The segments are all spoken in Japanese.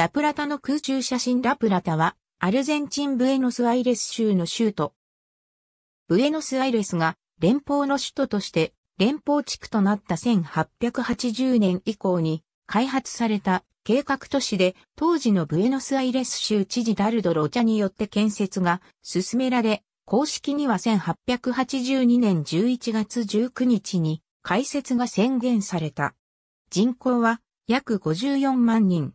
ラプラタの空中写真ラプラタは、アルゼンチンブエノスアイレス州の州都。ブエノスアイレスが連邦の首都として連邦地区となった1880年以降に開発された計画都市で当時のブエノスアイレス州知事ダルド・ロチャによって建設が進められ、公式には1882年11月19日に開設が宣言された。人口は約54万人。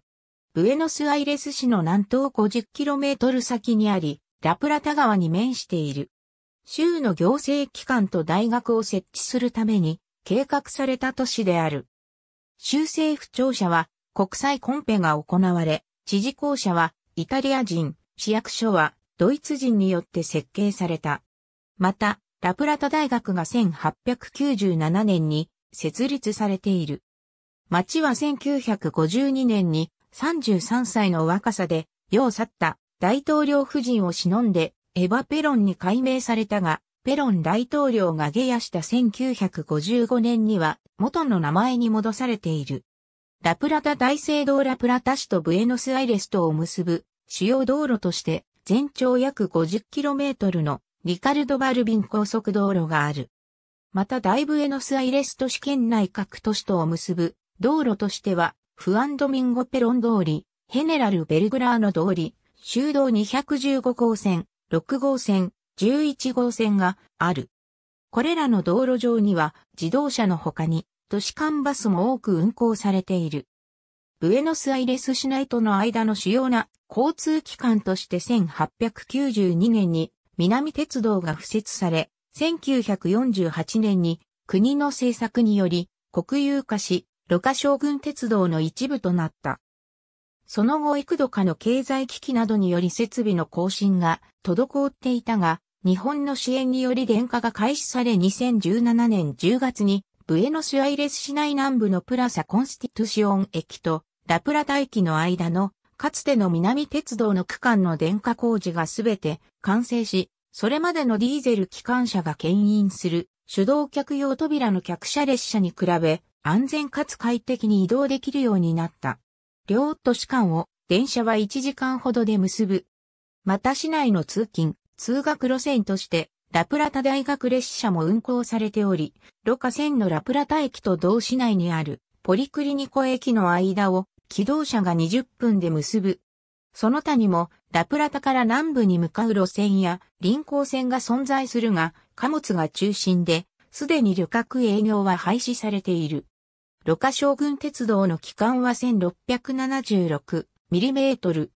ブエノスアイレス市の南東 50km 先にあり、ラプラタ川に面している。州の行政機関と大学を設置するために計画された都市である。州政府庁舎は国際コンペが行われ、知事公舎はイタリア人、市役所はドイツ人によって設計された。また、ラプラタ大学が1897年に設立されている。町は1952年に33歳の若さで、世を去った大統領夫人を忍んで、エヴァ・ペロンに改名されたが、ペロン大統領が下野した1955年には、元の名前に戻されている。ラプラタ大聖堂ラプラタ市とブエノスアイレスとを結ぶ主要道路として全長約 50km のリカルド・バルビン高速道路がある。また大ブエノスアイレスト市圏内各都市とを結ぶ道路としてはフアンドミンゴ・ペロン通り、ヘネラル・ベルグラーノ通り、修道215号線、6号線、11号線がある。これらの道路上には自動車の他に都市間バスも多く運行されている。ブエノスアイレス市内との間の主要な交通機関として1892年に南鉄道が付設され、1948年に国の政策により国有化し、ロカ将軍鉄道の一部となった。その後幾度かの経済危機などにより設備の更新が滞っていたが、日本の支援により電化が開始され2017年10月に、ブエノスアイレス市内南部のプラサコンスティトゥシオン駅とラプラタ駅の間のかつての南鉄道の区間の電化工事がすべて完成し、それまでのディーゼル機関車が牽引する手動客用扉の客車列車に比べ安全かつ快適に移動できるようになった。両都市間を電車は1時間ほどで結ぶ。また市内の通勤、通学路線として、ラプラタ大学列車も運行されており、路下線のラプラタ駅と同市内にあるポリクリニコ駅の間を機動車が20分で結ぶ。その他にも、ラプラタから南部に向かう路線や臨港線が存在するが、貨物が中心で、すでに旅客営業は廃止されている。ロカ将軍鉄道の期間は 1676mm。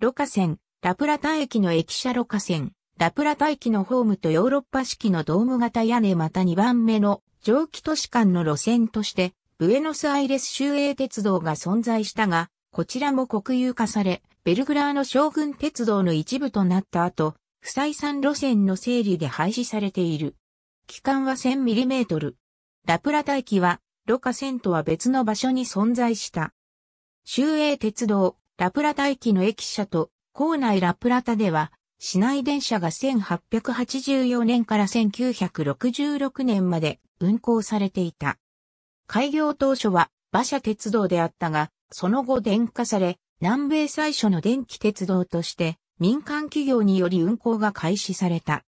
ロカ線、ラプラタ駅の駅舎ロカ線、ラプラタ駅のホームとヨーロッパ式のドーム型屋根また2番目の蒸気都市間の路線として、ブエノスアイレス州営鉄道が存在したが、こちらも国有化され、ベルグラーの将軍鉄道の一部となった後、不採算路線の整理で廃止されている。期間は 1000mm。ラプラタ駅は路下線とは別の場所に存在した。州営鉄道、ラプラタ駅の駅舎と、校内ラプラタでは、市内電車が1884年から1966年まで運行されていた。開業当初は馬車鉄道であったが、その後電化され、南米最初の電気鉄道として民間企業により運行が開始された。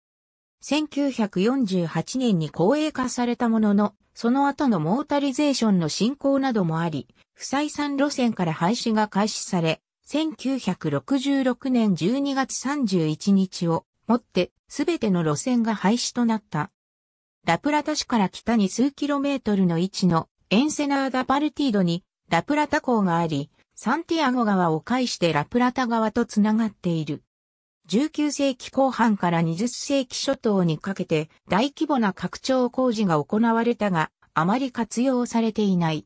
1948年に公営化されたものの、その後のモータリゼーションの進行などもあり、不採算路線から廃止が開始され、1966年12月31日をもってすべての路線が廃止となった。ラプラタ市から北に数キロメートルの位置のエンセナーダ・パルティードにラプラタ港があり、サンティアゴ川を介してラプラタ川とつながっている。19世紀後半から20世紀初頭にかけて大規模な拡張工事が行われたが、あまり活用されていない。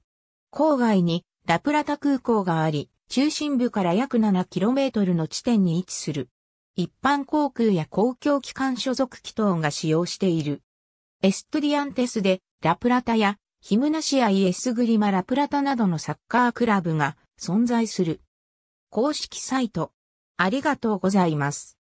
郊外にラプラタ空港があり、中心部から約 7km の地点に位置する。一般航空や公共機関所属機等が使用している。エストリアンテスでラプラタやヒムナシアイエスグリマラプラタなどのサッカークラブが存在する。公式サイトありがとうございます。